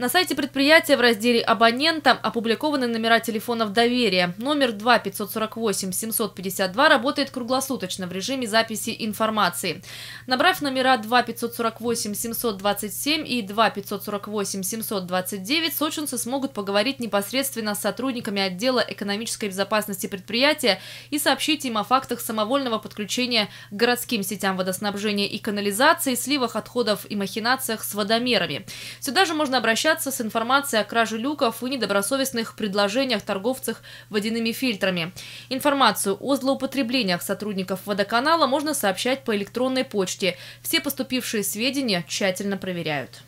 На сайте предприятия в разделе «Абонента» опубликованы номера телефонов доверия. Номер 2 548 752 работает круглосуточно в режиме записи информации. Набрав номера 2 548 727 и 2 548 729, сочинцы смогут поговорить непосредственно с сотрудниками отдела экономической безопасности предприятия и сообщить им о фактах самовольного подключения к городским сетям водоснабжения и канализации, сливах отходов и махинациях с водомерами. Сюда же можно обращаться обращаться с информацией о краже люков и недобросовестных предложениях торговцев водяными фильтрами. Информацию о злоупотреблениях сотрудников водоканала можно сообщать по электронной почте. Все поступившие сведения тщательно проверяют.